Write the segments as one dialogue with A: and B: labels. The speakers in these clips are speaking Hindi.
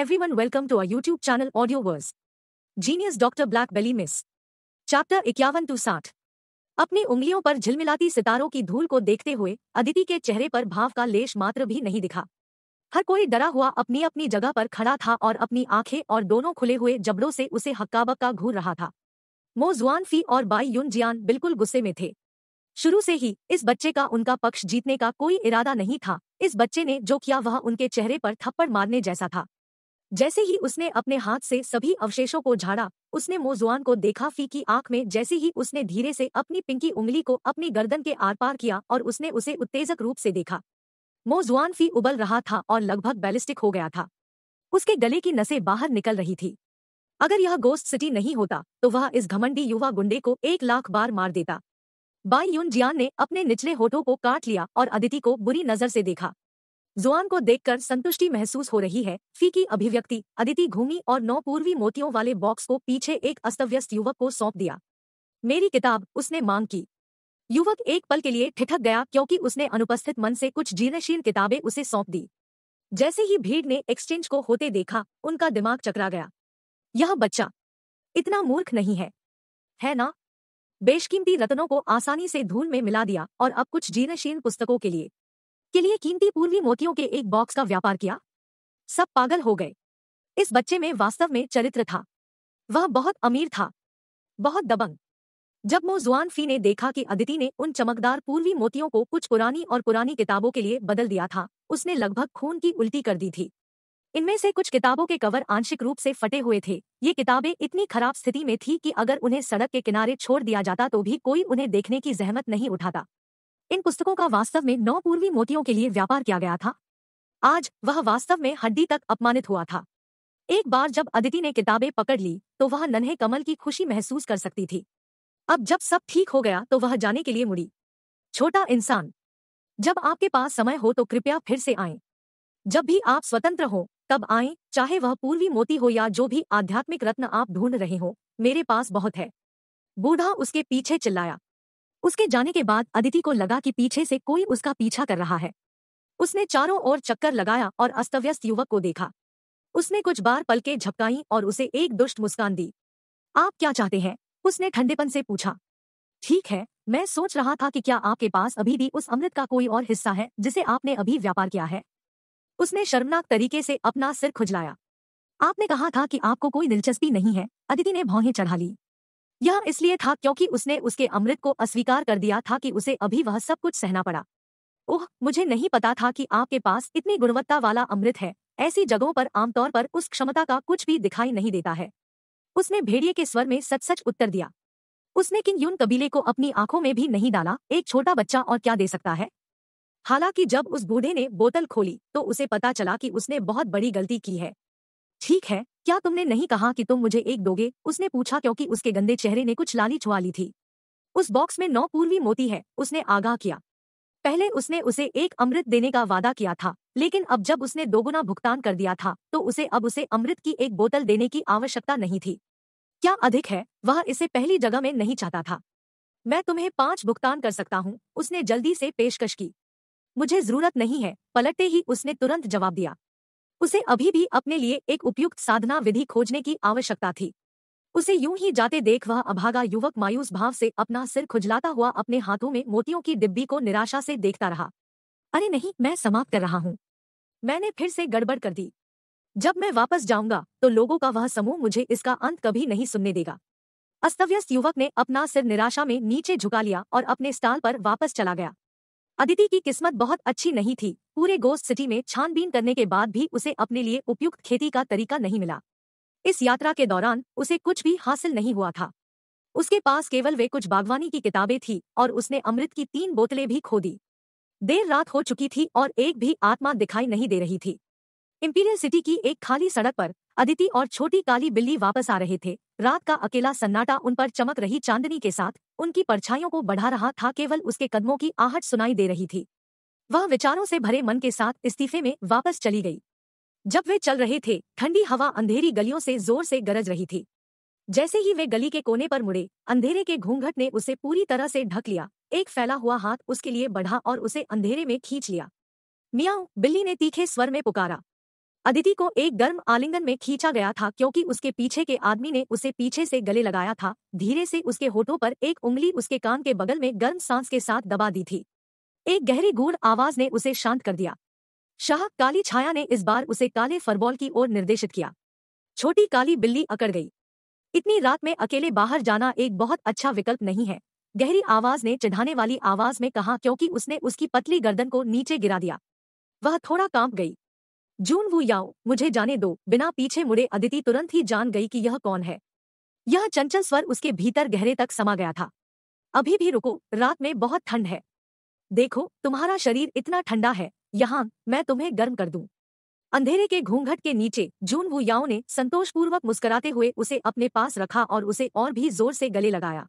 A: everyone welcome to our YouTube channel Audioverse. Genius Dr. Black Belly Miss. Chapter इक्यावन टू साठ अपनी उंगलियों पर झिलमिलाती सितारों की धूल को देखते हुए अदिति के चेहरे पर भाव का लेश मात्र भी नहीं दिखा हर कोई डरा हुआ अपनी अपनी जगह पर खड़ा था और अपनी आंखें और दोनों खुले हुए जबड़ों से उसे हक्का बक्का घूर रहा था mo zuan फी और बाई yun jian बिल्कुल गुस्से में थे शुरू से ही इस बच्चे का उनका पक्ष जीतने का कोई इरादा नहीं था इस बच्चे ने जो किया वह उनके चेहरे पर थप्पड़ मारने जैसा था जैसे ही उसने अपने हाथ से सभी अवशेषों को झाड़ा उसने मोजुआन को देखा फी की आंख में जैसे ही उसने धीरे से अपनी पिंकी उंगली को अपनी गर्दन के आर पार किया और उसने उसे उत्तेजक रूप से देखा मोजुआन फी उबल रहा था और लगभग बैलिस्टिक हो गया था उसके गले की नसें बाहर निकल रही थी अगर यह गोस्ट सिटी नहीं होता तो वह इस घमंडी युवा गुंडे को एक लाख बार मार देता बाई यून जियान ने अपने निचले होठों को काट लिया और अदिति को बुरी नजर से देखा जुआन को देखकर संतुष्टि महसूस हो रही है फीकी अभिव्यक्ति अदिति घूमी और नौ पूर्वी मोतियों वाले बॉक्स को पीछे एक अस्तव्यस्त युवक को सौंप दिया मेरी किताब उसने मांग की युवक एक पल के लिए ठिठक गया क्योंकि उसने अनुपस्थित मन से कुछ जीर्णशील किताबें उसे सौंप दी जैसे ही भीड़ ने एक्सचेंज को होते देखा उनका दिमाग चकरा गया यह बच्चा इतना मूर्ख नहीं है है ना बेशकीमती रत्नों को आसानी से धूल में मिला दिया और अब कुछ जीर्णशील पुस्तकों के लिए के लिए कीमती पूर्वी मोतियों के एक बॉक्स का व्यापार किया सब पागल हो गए इस बच्चे में वास्तव में चरित्र था वह बहुत अमीर था बहुत दबंग जब मोजुआन फी ने देखा कि अदिति ने उन चमकदार पूर्वी मोतियों को कुछ पुरानी और पुरानी किताबों के लिए बदल दिया था उसने लगभग खून की उल्टी कर दी थी इनमें से कुछ किताबों के कवर आंशिक रूप से फटे हुए थे ये किताबें इतनी खराब स्थिति में थी कि अगर उन्हें सड़क के किनारे छोड़ दिया जाता तो भी कोई उन्हें देखने की जहमत नहीं उठाता इन पुस्तकों का वास्तव में नौ पूर्वी मोतियों के लिए व्यापार किया गया था आज वह वास्तव में हड्डी तक अपमानित हुआ था एक बार जब अदिति ने किताबें पकड़ ली तो वह नन्हे कमल की खुशी महसूस कर सकती थी अब जब सब ठीक हो गया तो वह जाने के लिए मुड़ी छोटा इंसान जब आपके पास समय हो तो कृपया फिर से आए जब भी आप स्वतंत्र हो तब आए चाहे वह पूर्वी मोती हो या जो भी आध्यात्मिक रत्न आप ढूंढ रहे हो मेरे पास बहुत है बूढ़ा उसके पीछे चिल्लाया उसके जाने के बाद अदिति को लगा कि पीछे से कोई उसका पीछा कर रहा है उसने चारों ओर चक्कर लगाया और अस्तव्यस्त युवक को देखा उसने कुछ बार पलके झपकाई और उसे एक दुष्ट मुस्कान दी आप क्या चाहते हैं उसने ठंडेपन से पूछा ठीक है मैं सोच रहा था कि क्या आपके पास अभी भी उस अमृत का कोई और हिस्सा है जिसे आपने अभी व्यापार किया है उसने शर्मनाक तरीके से अपना सिर खुजलाया आपने कहा था कि आपको कोई दिलचस्पी नहीं है अदिति ने भौहें चढ़ा ली यह इसलिए था क्योंकि उसने उसके अमृत को अस्वीकार कर दिया था कि उसे अभी वह सब कुछ सहना पड़ा ओह मुझे नहीं पता था कि आपके पास इतनी गुणवत्ता वाला अमृत है ऐसी जगहों पर आमतौर पर उस क्षमता का कुछ भी दिखाई नहीं देता है उसने भेड़िए के स्वर में सच सच उत्तर दिया उसने किन यून कबीले को अपनी आंखों में भी नहीं डाला एक छोटा बच्चा और क्या दे सकता है हालांकि जब उस बूढ़े ने बोतल खोली तो उसे पता चला कि उसने बहुत बड़ी गलती की है ठीक है क्या तुमने नहीं कहा कि तुम मुझे एक दोगे उसने पूछा क्योंकि उसके गंदे चेहरे ने कुछ लाली छुआ ली थी उस बॉक्स में नौ पूर्वी मोती है उसने आगाह किया पहले उसने उसे एक अमृत देने का वादा किया था लेकिन अब जब उसने दोगुना भुगतान कर दिया था तो उसे अब उसे अमृत की एक बोतल देने की आवश्यकता नहीं थी क्या अधिक है वह इसे पहली जगह में नहीं चाहता था मैं तुम्हें पांच भुगतान कर सकता हूँ उसने जल्दी से पेशकश की मुझे जरूरत नहीं है पलटते ही उसने तुरंत जवाब दिया उसे अभी भी अपने लिए एक उपयुक्त साधना विधि खोजने की आवश्यकता थी उसे यूं ही जाते देख वह अभागा युवक मायूस भाव से अपना सिर खुजलाता हुआ अपने हाथों में मोतियों की डिब्बी को निराशा से देखता रहा अरे नहीं मैं समाप्त कर रहा हूँ मैंने फिर से गड़बड़ कर दी जब मैं वापस जाऊंगा तो लोगों का वह समूह मुझे इसका अंत कभी नहीं सुनने देगा अस्तव्यस्त युवक ने अपना सिर निराशा में नीचे झुका लिया और अपने स्टाल पर वापस चला गया अदिति की किस्मत बहुत अच्छी नहीं थी पूरे गोस्ट सिटी में छानबीन करने के बाद भी उसे अपने लिए उपयुक्त खेती का तरीका नहीं मिला इस यात्रा के दौरान उसे कुछ भी हासिल नहीं हुआ था उसके पास केवल वे कुछ बागवानी की किताबें थी और उसने अमृत की तीन बोतलें भी खो दी देर रात हो चुकी थी और एक भी आत्मा दिखाई नहीं दे रही थी इंपीरियल सिटी की एक खाली सड़क पर अदिति और छोटी काली बिल्ली वापस आ रहे थे रात का अकेला सन्नाटा उन पर चमक रही चांदनी के साथ उनकी परछाइयों को बढ़ा रहा था केवल उसके कदमों की आहट सुनाई दे रही थी वह विचारों से भरे मन के साथ इस्तीफे में वापस चली गई जब वे चल रहे थे ठंडी हवा अंधेरी गलियों से जोर से गरज रही थी जैसे ही वे गली के कोने पर मुड़े अंधेरे के घूंघट ने उसे पूरी तरह से ढक लिया एक फैला हुआ हाथ उसके लिए बढ़ा और उसे अंधेरे में खींच लिया मियाऊ बिल्ली ने तीखे स्वर में पुकारा अदिति को एक गर्म आलिंगन में खींचा गया था क्योंकि उसके पीछे के आदमी ने उसे पीछे से गले लगाया था धीरे से उसके होठों पर एक उंगली उसके कान के बगल में गर्म सांस के साथ दबा दी थी एक गहरी गूढ़ आवाज ने उसे शांत कर दिया शाह काली छाया ने इस बार उसे काले फरबॉल की ओर निर्देशित किया छोटी काली बिल्ली अकड़ गई इतनी रात में अकेले बाहर जाना एक बहुत अच्छा विकल्प नहीं है गहरी आवाज ने चढ़ाने वाली आवाज में कहा क्योंकि उसने उसकी पतली गर्दन को नीचे गिरा दिया वह थोड़ा कांप गई जून वू याओ मुझे जाने दो बिना पीछे मुड़े अदिति तुरंत ही जान गई कि यह कौन है यह चंचल स्वर उसके भीतर गहरे तक समा गया था अभी भी रुको रात में बहुत ठंड है देखो तुम्हारा शरीर इतना ठंडा है यहाँ मैं तुम्हें गर्म कर दूं अंधेरे के घूंघट के नीचे जून वू याओ ने संतोषपूर्वक मुस्कुराते हुए उसे अपने पास रखा और उसे और भी जोर से गले लगाया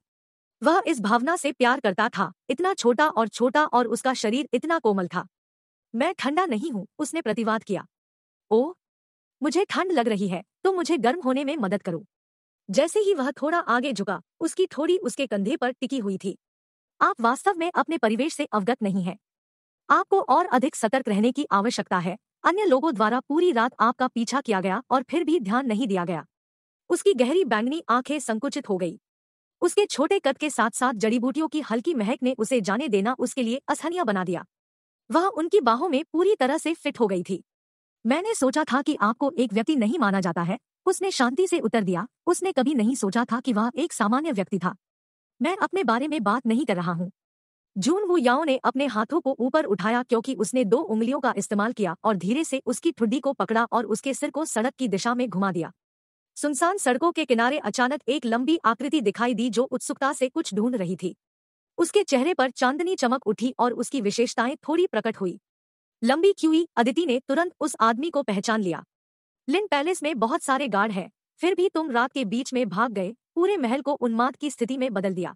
A: वह इस भावना से प्यार करता था इतना छोटा और छोटा और उसका शरीर इतना कोमल था मैं ठंडा नहीं हूँ उसने प्रतिवाद किया ओ मुझे ठंड लग रही है तो मुझे गर्म होने में मदद करो जैसे ही वह थोड़ा आगे झुका उसकी थोड़ी उसके कंधे पर टिकी हुई थी आप वास्तव में अपने परिवेश से अवगत नहीं है आपको और अधिक सतर्क रहने की आवश्यकता है अन्य लोगों द्वारा पूरी रात आपका पीछा किया गया और फिर भी ध्यान नहीं दिया गया उसकी गहरी बैंगनी आंखें संकुचित हो गई उसके छोटे कद के साथ साथ जड़ी बूटियों की हल्की महक ने उसे जाने देना उसके लिए असहनिया बना दिया वह उनकी बाहों में पूरी तरह से फिट हो गई थी मैंने सोचा था कि आपको एक व्यक्ति नहीं माना जाता है उसने शांति से उत्तर दिया उसने कभी नहीं सोचा था कि वह एक सामान्य व्यक्ति था मैं अपने बारे में बात नहीं कर रहा हूँ जून वु याओ ने अपने हाथों को ऊपर उठाया क्योंकि उसने दो उंगलियों का इस्तेमाल किया और धीरे से उसकी ठुड्डी को पकड़ा और उसके सिर को सड़क की दिशा में घुमा दिया सुनसान सड़कों के किनारे अचानक एक लंबी आकृति दिखाई दी जो उत्सुकता से कुछ ढूंढ रही थी उसके चेहरे पर चांदनी चमक उठी और उसकी विशेषताएं थोड़ी प्रकट हुई लंबी क्यूई अदिति ने तुरंत उस आदमी को पहचान लिया लिन पैलेस में बहुत सारे गार्ड हैं फिर भी तुम रात के बीच में भाग गए पूरे महल को उन्माद की स्थिति में बदल दिया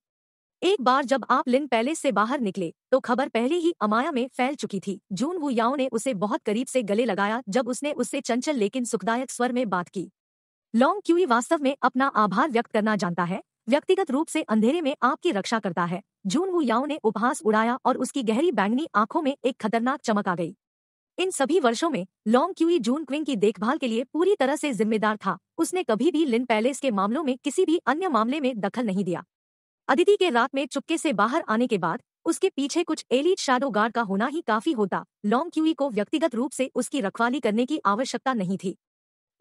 A: एक बार जब आप लिन पैलेस से बाहर निकले तो खबर पहले ही अमाया में फैल चुकी थी जून वु याओ ने उसे बहुत करीब से गले लगाया जब उसने उससे चंचल लेकिन सुखदायक स्वर में बात की लॉन्ग क्यूई वास्तव में अपना आभार व्यक्त करना जानता है व्यक्तिगत रूप से अंधेरे में आपकी रक्षा करता है जून वू याओ ने उपहास उड़ाया और उसकी गहरी बैंगनी आंखों में एक खतरनाक चमक आ गई इन सभी वर्षों में लॉन्ग क्यूई जून क्विंग की देखभाल के लिए पूरी तरह से जिम्मेदार था उसने कभी भी लिन पैलेस के मामलों में किसी भी अन्य मामले में दखल नहीं दिया अदिति के रात में चुपके से बाहर आने के बाद उसके पीछे कुछ एलिट शैडो गार्ड का होना ही काफी होता लॉन्ग क्यूई को व्यक्तिगत रूप से उसकी रखवाली करने की आवश्यकता नहीं थी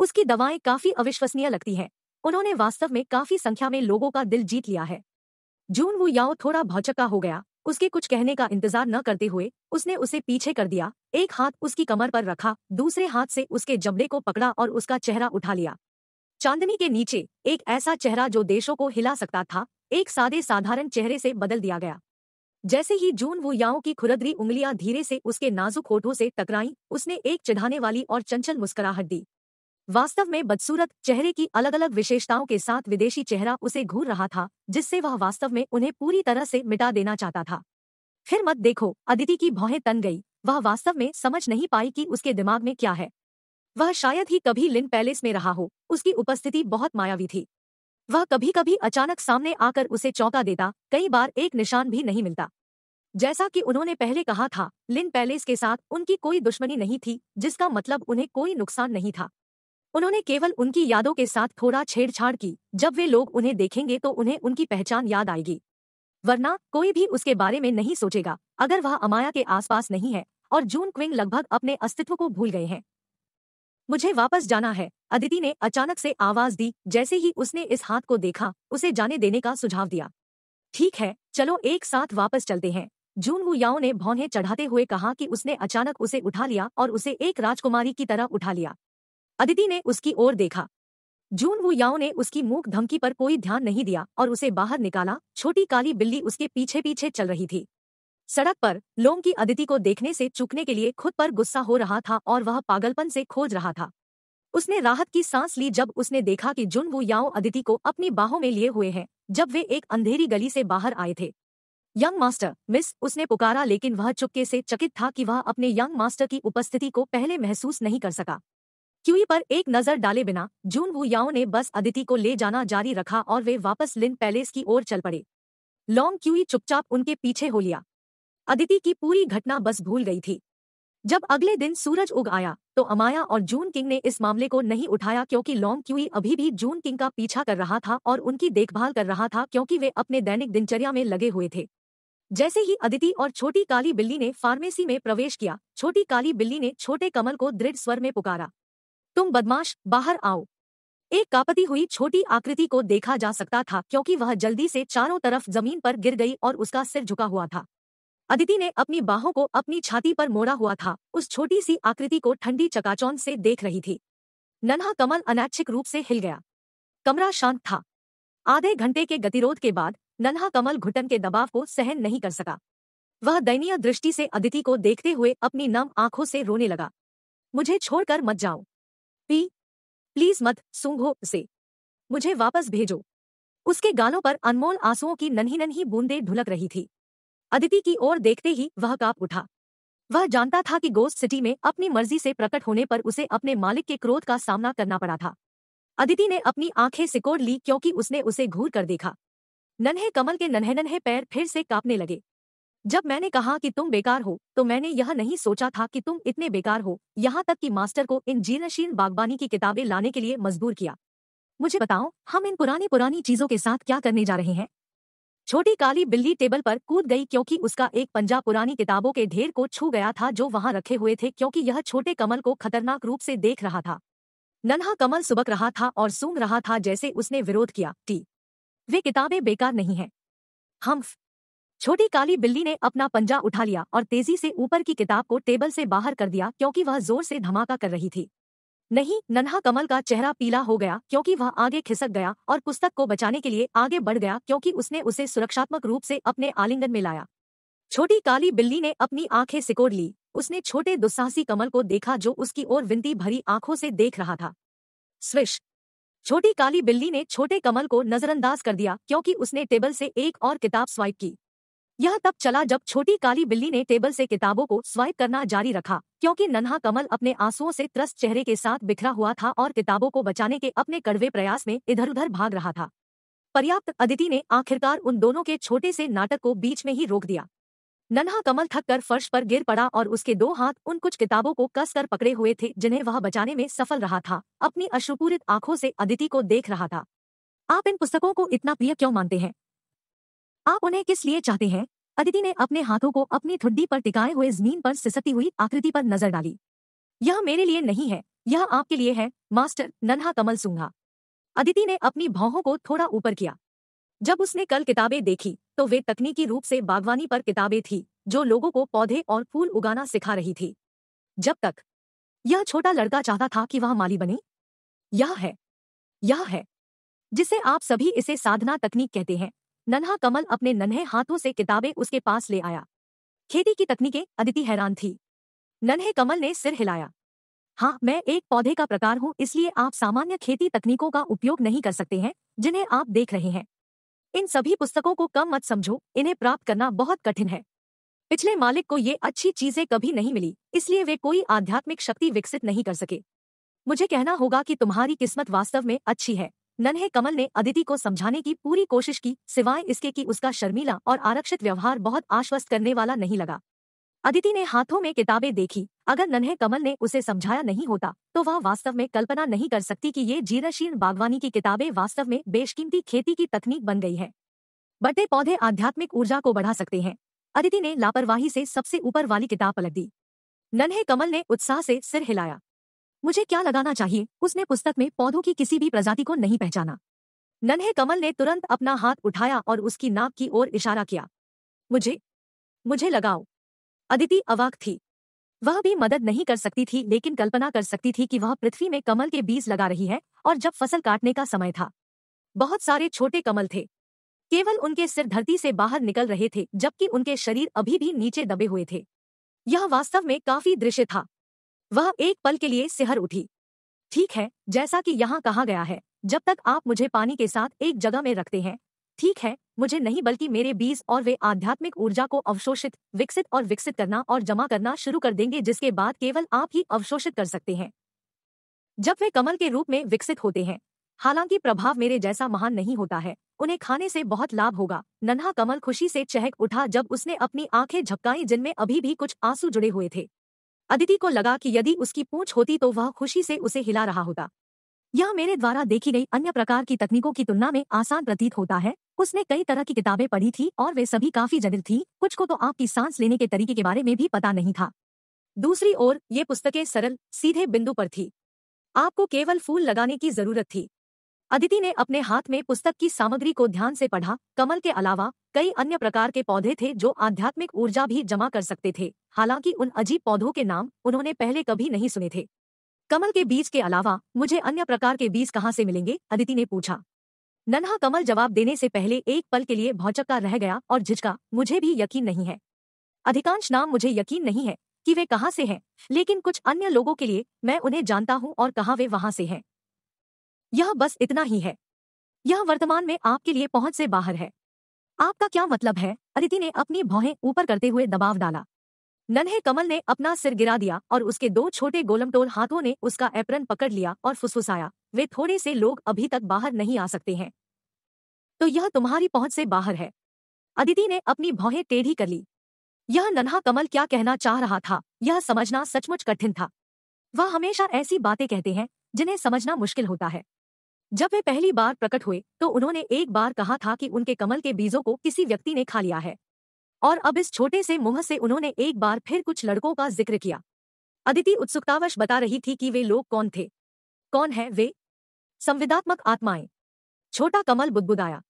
A: उसकी दवाएं काफी अविश्वसनीय लगती हैं उन्होंने वास्तव में काफी संख्या में लोगों का दिल जीत लिया है जून वो याओ थोड़ा भौचक्का हो गया उसके कुछ कहने का इंतजार न करते हुए उसने उसे पीछे कर दिया एक हाथ उसकी कमर पर रखा दूसरे हाथ से उसके जबड़े को पकड़ा और उसका चेहरा उठा लिया चांदनी के नीचे एक ऐसा चेहरा जो देशों को हिला सकता था एक सादे साधारण चेहरे से बदल दिया गया जैसे ही जून वो याओ की खुरदरी उंगलियां धीरे से उसके नाजुक होठों से टकराई उसने एक चढ़ाने वाली और चंचल मुस्कुराहट दी वास्तव में बदसूरत चेहरे की अलग अलग विशेषताओं के साथ विदेशी चेहरा उसे घूर रहा था जिससे वह वास्तव में उन्हें पूरी तरह से मिटा देना चाहता था फिर मत देखो अदिति की भौहें तन गई वह वास्तव में समझ नहीं पाई कि उसके दिमाग में क्या है वह शायद ही कभी लिन पैलेस में रहा हो उसकी उपस्थिति बहुत मायावी थी वह कभी कभी अचानक सामने आकर उसे चौंका देता कई बार एक निशान भी नहीं मिलता जैसा कि उन्होंने पहले कहा था लिन पैलेस के साथ उनकी कोई दुश्मनी नहीं थी जिसका मतलब उन्हें कोई नुकसान नहीं था उन्होंने केवल उनकी यादों के साथ थोड़ा छेड़छाड़ की जब वे लोग उन्हें देखेंगे तो उन्हें उनकी पहचान याद आएगी वरना कोई भी उसके बारे में नहीं सोचेगा अगर वह अमाया के आसपास नहीं है और जून क्विंग लगभग अपने अस्तित्व को भूल गए हैं मुझे वापस जाना है अदिति ने अचानक से आवाज दी जैसे ही उसने इस हाथ को देखा उसे जाने देने का सुझाव दिया ठीक है चलो एक साथ वापस चलते हैं जून हुयाओ ने भौने चढ़ाते हुए कहा कि उसने अचानक उसे उठा लिया और उसे एक राजकुमारी की तरह उठा लिया अदिति ने उसकी ओर देखा जून वु याओ ने उसकी मूक धमकी पर कोई ध्यान नहीं दिया और उसे बाहर निकाला छोटी काली बिल्ली उसके पीछे पीछे चल रही थी सड़क पर लोम की अदिति को देखने से चुकने के लिए खुद पर गुस्सा हो रहा था और वह पागलपन से खोज रहा था उसने राहत की सांस ली जब उसने देखा कि जुन वु याओ अदिति को अपनी बाहों में लिए हुए हैं जब वे एक अंधेरी गली से बाहर आए थे यंग मास्टर मिस उसने पुकारा लेकिन वह चुपके से चकित था कि वह अपने यंग मास्टर की उपस्थिति को पहले महसूस नहीं कर सका क्यूई पर एक नजर डाले बिना जून भूयाओं ने बस अदिति को ले जाना जारी रखा और वे वापस लिन पैलेस की ओर चल पड़े लॉन्ग क्यूई चुपचाप उनके पीछे हो लिया अदिति की पूरी घटना बस भूल गई थी जब अगले दिन सूरज उग आया तो अमाया और जून किंग ने इस मामले को नहीं उठाया क्योंकि लॉन्ग क्यूई अभी भी जून किंग का पीछा कर रहा था और उनकी देखभाल कर रहा था क्योंकि वे अपने दैनिक दिनचर्या में लगे हुए थे जैसे ही अदिति और छोटी काली बिल्ली ने फार्मेसी में प्रवेश किया छोटी काली बिल्ली ने छोटे कमल को दृढ़ स्वर में पुकारा तुम बदमाश बाहर आओ एक कापती हुई छोटी आकृति को देखा जा सकता था क्योंकि वह जल्दी से चारों तरफ जमीन पर गिर गई और उसका सिर झुका हुआ था अदिति ने अपनी बाहों को अपनी छाती पर मोड़ा हुआ था उस छोटी सी आकृति को ठंडी चकाचौंध से देख रही थी नन्हा कमल अनैच्छिक रूप से हिल गया कमरा शांत था आधे घंटे के गतिरोध के बाद नन्हा कमल घुटन के दबाव को सहन नहीं कर सका वह दयनीय दृष्टि से अदिति को देखते हुए अपनी नम आंखों से रोने लगा मुझे छोड़कर मत जाऊं पी प्लीज मत सूंघो उसे मुझे वापस भेजो उसके गालों पर अनमोल आंसुओं की नन्ही नन्ही बूंदें ढुलक रही थी अदिति की ओर देखते ही वह कांप उठा वह जानता था कि गोस्ट सिटी में अपनी मर्जी से प्रकट होने पर उसे अपने मालिक के क्रोध का सामना करना पड़ा था अदिति ने अपनी आंखें सिकोड़ ली क्योंकि उसने उसे घूर कर देखा नन्हे कमल के नन्हे नन्हे पैर फिर से कांपने लगे जब मैंने कहा कि तुम बेकार हो तो मैंने यह नहीं सोचा था कि तुम इतने बेकार हो यहाँ तक कि मास्टर को इन जीर्णशील बागबानी की किताबें लाने के लिए मजबूर किया मुझे बताओ हम इन पुरानी पुरानी चीजों के साथ क्या करने जा रहे हैं छोटी काली बिल्ली टेबल पर कूद गई क्योंकि उसका एक पंजा पुरानी किताबों के ढेर को छू गया था जो वहां रखे हुए थे क्योंकि यह छोटे कमल को खतरनाक रूप से देख रहा था नन्हा कमल सुबक रहा था और सूंघ रहा था जैसे उसने विरोध किया टी वे किताबें बेकार नहीं है हम्फ छोटी काली बिल्ली ने अपना पंजा उठा लिया और तेजी से ऊपर की किताब को टेबल से बाहर कर दिया क्योंकि वह जोर से धमाका कर रही थी नहीं नन्हा कमल का चेहरा पीला हो गया क्योंकि वह आगे खिसक गया और पुस्तक को बचाने के लिए आगे बढ़ गया क्योंकि उसने उसे सुरक्षात्मक रूप से अपने आलिंगन में लाया छोटी काली बिल्ली ने अपनी आंखें सिकोड़ ली उसने छोटे दुस्साहसी कमल को देखा जो उसकी ओर विनती भरी आंखों से देख रहा था स्विश छोटी काली बिल्ली ने छोटे कमल को नजरअंदाज कर दिया क्योंकि उसने टेबल से एक और किताब स्वाइप की यह तब चला जब छोटी काली बिल्ली ने टेबल से किताबों को स्वाइप करना जारी रखा क्योंकि नन्हा कमल अपने आंसुओं से त्रस्त चेहरे के साथ बिखरा हुआ था और किताबों को बचाने के अपने कड़वे प्रयास में इधर उधर भाग रहा था पर्याप्त अदिति ने आखिरकार उन दोनों के छोटे से नाटक को बीच में ही रोक दिया नन्हा कमल थक कर फर्श पर गिर पड़ा और उसके दो हाथ उन कुछ किताबों को कसकर पकड़े हुए थे जिन्हें वह बचाने में सफल रहा था अपनी अश्रुपूरित आंखों से अदिति को देख रहा था आप इन पुस्तकों को इतना प्रिय क्यों मानते हैं आप उन्हें किस लिए चाहते हैं अदिति ने अपने हाथों को अपनी ठुड्डी पर टिकाए हुए जमीन पर सिसकती हुई आकृति पर नजर डाली यह मेरे लिए नहीं है यह आपके लिए है मास्टर नन्हा कमल सूंघा अदिति ने अपनी भावों को थोड़ा ऊपर किया जब उसने कल किताबें देखी तो वे तकनीकी रूप से बागवानी पर किताबें थी जो लोगों को पौधे और फूल उगाना सिखा रही थी जब तक यह छोटा लड़का चाहता था कि वह माली बने यह है यह है जिसे आप सभी इसे साधना तकनीक कहते हैं नन्हा कमल अपने नन्हे हाथों से किताबें उसके पास ले आया खेती की तकनीकें अदिति हैरान थी नन्हे कमल ने सिर हिलाया हाँ मैं एक पौधे का प्रकार हूँ इसलिए आप सामान्य खेती तकनीकों का उपयोग नहीं कर सकते हैं जिन्हें आप देख रहे हैं इन सभी पुस्तकों को कम मत समझो इन्हें प्राप्त करना बहुत कठिन है पिछले मालिक को ये अच्छी चीजें कभी नहीं मिली इसलिए वे कोई आध्यात्मिक शक्ति विकसित नहीं कर सके मुझे कहना होगा कि तुम्हारी किस्मत वास्तव में अच्छी है नन्हे कमल ने अदिति को समझाने की पूरी कोशिश की सिवाय इसके कि उसका शर्मीला और आरक्षित व्यवहार बहुत आश्वस्त करने वाला नहीं लगा अदिति ने हाथों में किताबें देखी अगर नन्हे कमल ने उसे समझाया नहीं होता तो वह वास्तव में कल्पना नहीं कर सकती कि ये जीराशीर्ण बागवानी की किताबें वास्तव में बेशकीमती खेती की तकनीक बन गई है बढ़ते पौधे आध्यात्मिक ऊर्जा को बढ़ा सकते हैं अदिति ने लापरवाही से सबसे ऊपर वाली किताब पलट दी नन्हे कमल ने उत्साह से सिर हिलाया मुझे क्या लगाना चाहिए उसने पुस्तक में पौधों की किसी भी प्रजाति को नहीं पहचाना नन्हे कमल ने तुरंत अपना हाथ उठाया और उसकी नाक की ओर इशारा किया मुझे मुझे लगाओ अदिति अवाक थी वह भी मदद नहीं कर सकती थी लेकिन कल्पना कर सकती थी कि वह पृथ्वी में कमल के बीज लगा रही है और जब फसल काटने का समय था बहुत सारे छोटे कमल थे केवल उनके सिर धरती से बाहर निकल रहे थे जबकि उनके शरीर अभी भी नीचे दबे हुए थे यह वास्तव में काफी दृश्य था वह एक पल के लिए सिहर उठी ठीक है जैसा कि यहाँ कहा गया है जब तक आप मुझे पानी के साथ एक जगह में रखते हैं ठीक है मुझे नहीं बल्कि मेरे बीज और वे आध्यात्मिक ऊर्जा को अवशोषित विकसित और विकसित करना और जमा करना शुरू कर देंगे जिसके बाद केवल आप ही अवशोषित कर सकते हैं जब वे कमल के रूप में विकसित होते हैं हालांकि प्रभाव मेरे जैसा महान नहीं होता है उन्हें खाने से बहुत लाभ होगा नन्हा कमल खुशी से चहक उठा जब उसने अपनी आंखें झपकाई जिनमें अभी भी कुछ आंसू जुड़े हुए थे अदिति को लगा कि यदि उसकी पूंछ होती तो वह खुशी से उसे हिला रहा होता यह मेरे द्वारा देखी गई अन्य प्रकार की तकनीकों की तुलना में आसान प्रतीत होता है उसने कई तरह की किताबें पढ़ी थी और वे सभी काफी जटिल थी कुछ को तो आपकी सांस लेने के तरीके के बारे में भी पता नहीं था दूसरी ओर ये पुस्तकें सरल सीधे बिंदु पर थी आपको केवल फूल लगाने की जरूरत थी अदिति ने अपने हाथ में पुस्तक की सामग्री को ध्यान से पढ़ा कमल के अलावा कई अन्य प्रकार के पौधे थे जो आध्यात्मिक ऊर्जा भी जमा कर सकते थे हालांकि उन अजीब पौधों के नाम उन्होंने पहले कभी नहीं सुने थे कमल के बीज के अलावा मुझे अन्य प्रकार के बीज कहाँ से मिलेंगे अदिति ने पूछा नन्हा कमल जवाब देने से पहले एक पल के लिए भौचक्का रह गया और झिझका मुझे भी यकीन नहीं है अधिकांश नाम मुझे यकीन नहीं है कि वे कहाँ से हैं लेकिन कुछ अन्य लोगों के लिए मैं उन्हें जानता हूँ और कहाँ वे वहाँ से हैं यह बस इतना ही है यह वर्तमान में आपके लिए पहुंच से बाहर है आपका क्या मतलब है अदिति ने अपनी भौहें ऊपर करते हुए दबाव डाला नन्हे कमल ने अपना सिर गिरा दिया और उसके दो छोटे गोलमटोल हाथों ने उसका एप्रन पकड़ लिया और फुसफुसाया वे थोड़े से लोग अभी तक बाहर नहीं आ सकते हैं तो यह तुम्हारी पहुंच से बाहर है अदिति ने अपनी भौहें टेढ़ी कर ली यह नन्हा कमल क्या कहना चाह रहा था यह समझना सचमुच कठिन था वह हमेशा ऐसी बातें कहते हैं जिन्हें समझना मुश्किल होता है जब वे पहली बार प्रकट हुए तो उन्होंने एक बार कहा था कि उनके कमल के बीजों को किसी व्यक्ति ने खा लिया है और अब इस छोटे से मुंह से उन्होंने एक बार फिर कुछ लड़कों का जिक्र किया अदिति उत्सुकतावश बता रही थी कि वे लोग कौन थे कौन है वे संविदात्मक आत्माएं छोटा कमल बुदबुदाया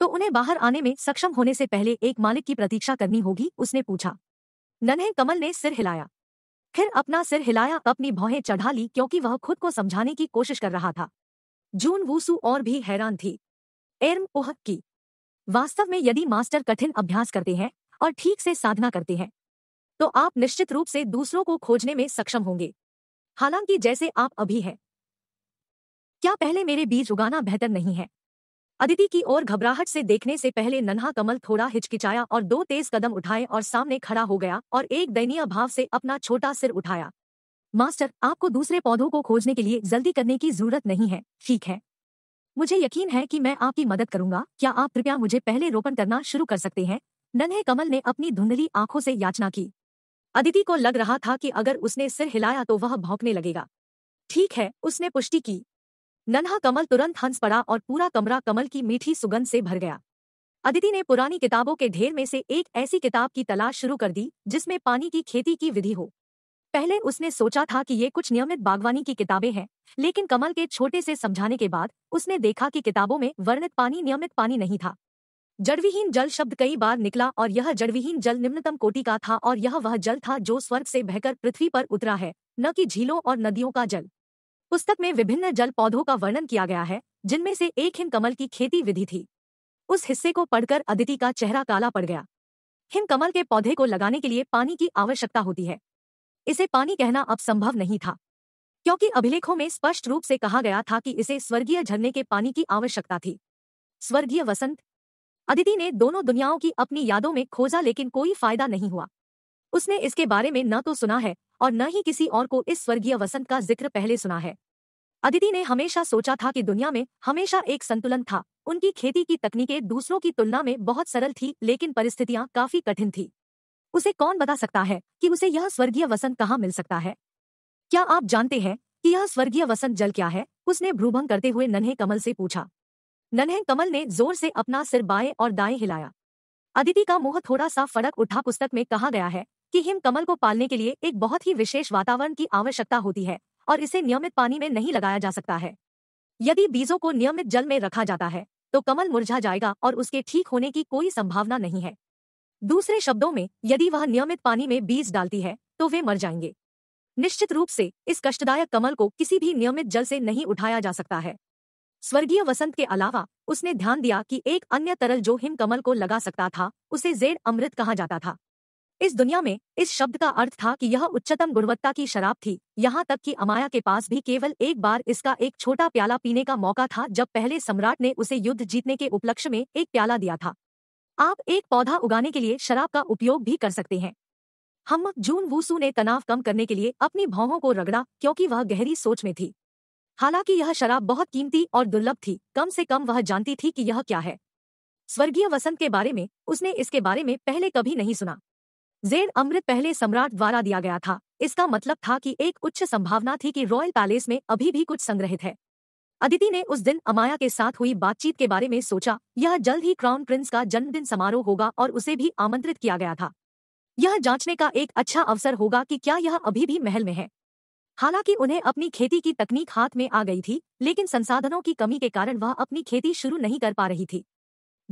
A: तो उन्हें बाहर आने में सक्षम होने से पहले एक मालिक की प्रतीक्षा करनी होगी उसने पूछा नन्हे कमल ने सिर हिलाया फिर अपना सिर हिलाया अपनी भौहें चढ़ा ली क्योंकि वह खुद को समझाने की कोशिश कर रहा था जून वूसू और भी हैरान थी एर्म ओहक की वास्तव में यदि मास्टर कठिन अभ्यास करते हैं और ठीक से साधना करते हैं तो आप निश्चित रूप से दूसरों को खोजने में सक्षम होंगे हालांकि जैसे आप अभी हैं क्या पहले मेरे बीज उगाना बेहतर नहीं है अदिति की ओर घबराहट से देखने से पहले नन्हा कमल थोड़ा हिचकिचाया और दो तेज कदम उठाए और सामने खड़ा हो गया और एक दयनीय भाव से अपना छोटा सिर उठाया मास्टर आपको दूसरे पौधों को खोजने के लिए जल्दी करने की जरूरत नहीं है ठीक है मुझे यकीन है कि मैं आपकी मदद करूंगा क्या आप कृपया मुझे पहले रोपण करना शुरू कर सकते हैं नन्हे कमल ने अपनी धुंधली आंखों से याचना की अदिति को लग रहा था कि अगर उसने सिर हिलाया तो वह भौंकने लगेगा ठीक है उसने पुष्टि की नन्हा कमल तुरंत हंस पड़ा और पूरा कमरा कमल की मीठी सुगंध से भर गया अदिति ने पुरानी किताबों के ढेर में से एक ऐसी किताब की तलाश शुरू कर दी जिसमें पानी की खेती की विधि हो पहले उसने सोचा था कि ये कुछ नियमित बागवानी की किताबें हैं लेकिन कमल के छोटे से समझाने के बाद उसने देखा कि किताबों में वर्णित पानी नियमित पानी नहीं था जड़विहीन जल शब्द कई बार निकला और यह जड़विहीन जल निम्नतम कोटि का था और यह वह जल था जो स्वर्ग से बहकर पृथ्वी पर उतरा है न कि झीलों और नदियों का जल पुस्तक में विभिन्न जल पौधों का वर्णन किया गया है जिनमें से एक हिम कमल की खेती विधि थी उस हिस्से को पढ़कर अदिति का चेहरा काला पड़ गया हिम कमल के पौधे को लगाने के लिए पानी की आवश्यकता होती है इसे पानी कहना अब संभव नहीं था क्योंकि अभिलेखों में स्पष्ट रूप से कहा गया था कि इसे स्वर्गीय झरने के पानी की आवश्यकता थी स्वर्गीय वसंत अदिति ने दोनों दुनियाओं की अपनी यादों में खोजा लेकिन कोई फायदा नहीं हुआ उसने इसके बारे में न तो सुना है और न ही किसी और को इस स्वर्गीय वसंत का जिक्र पहले सुना है अदिति ने हमेशा सोचा था कि दुनिया में हमेशा एक संतुलन था उनकी खेती की तकनीकें दूसरों की तुलना में बहुत सरल थी लेकिन परिस्थितियां काफी कठिन थी उसे कौन बता सकता है कि उसे यह स्वर्गीय वसंत कहाँ मिल सकता है क्या आप जानते हैं कि यह स्वर्गीय वसंत जल क्या है उसने भ्रूभंग करते हुए नन्हे कमल से पूछा नन्हे कमल ने जोर से अपना सिर बाएं और दाएं हिलाया अदिति का मुंह थोड़ा सा फड़क उठा पुस्तक में कहा गया है कि हिम कमल को पालने के लिए एक बहुत ही विशेष वातावरण की आवश्यकता होती है और इसे नियमित पानी में नहीं लगाया जा सकता है यदि बीजों को नियमित जल में रखा जाता है तो कमल मुरझा जाएगा और उसके ठीक होने की कोई संभावना नहीं है दूसरे शब्दों में यदि वह नियमित पानी में बीज डालती है तो वे मर जाएंगे निश्चित रूप से इस कष्टदायक कमल को किसी भी नियमित जल से नहीं उठाया जा सकता है स्वर्गीय वसंत के अलावा उसने ध्यान दिया कि एक अन्य तरल जो हिम कमल को लगा सकता था उसे जेड अमृत कहा जाता था इस दुनिया में इस शब्द का अर्थ था कि यह उच्चतम गुणवत्ता की शराब थी यहाँ तक कि अमाया के पास भी केवल एक बार इसका एक छोटा प्याला पीने का मौका था जब पहले सम्राट ने उसे युद्ध जीतने के उपलक्ष्य में एक प्याला दिया था आप एक पौधा उगाने के लिए शराब का उपयोग भी कर सकते हैं हम जून वूसू ने तनाव कम करने के लिए अपनी भावों को रगड़ा क्योंकि वह गहरी सोच में थी हालांकि यह शराब बहुत कीमती और दुर्लभ थी कम से कम वह जानती थी कि यह क्या है स्वर्गीय वसंत के बारे में उसने इसके बारे में पहले कभी नहीं सुना जेड अमृत पहले सम्राट द्वारा दिया गया था इसका मतलब था कि एक उच्च संभावना थी कि रॉयल पैलेस में अभी भी कुछ संग्रहित है अदिति ने उस दिन अमाया के साथ हुई बातचीत के बारे में सोचा यह जल्द ही क्राउन प्रिंस का जन्मदिन समारोह होगा और उसे भी आमंत्रित किया गया था यह जांचने का एक अच्छा अवसर होगा कि क्या यह अभी भी महल में है हालांकि उन्हें अपनी खेती की तकनीक हाथ में आ गई थी लेकिन संसाधनों की कमी के कारण वह अपनी खेती शुरू नहीं कर पा रही थी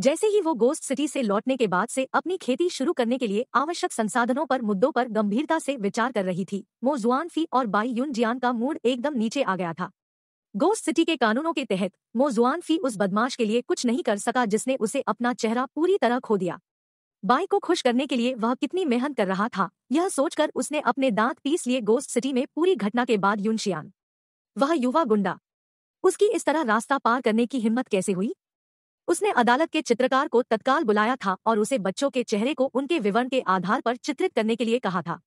A: जैसे ही वो गोस्ट सिटी से लौटने के बाद से अपनी खेती शुरू करने के लिए आवश्यक संसाधनों पर मुद्दों पर गंभीरता से विचार कर रही थी मोजुआन फी और बाई यून जियान का मूड एकदम नीचे आ गया था गोस्ट सिटी के कानूनों के तहत मोजुआन फी उस बदमाश के लिए कुछ नहीं कर सका जिसने उसे अपना चेहरा पूरी तरह खो दिया बाई को खुश करने के लिए वह कितनी मेहनत कर रहा था यह सोचकर उसने अपने दांत पीस लिए गोस्ट सिटी में पूरी घटना के बाद यूनशियान वह युवा गुंडा उसकी इस तरह रास्ता पार करने की हिम्मत कैसे हुई उसने अदालत के चित्रकार को तत्काल बुलाया था और उसे बच्चों के चेहरे को उनके विवरण के आधार पर चित्रित करने के लिए कहा था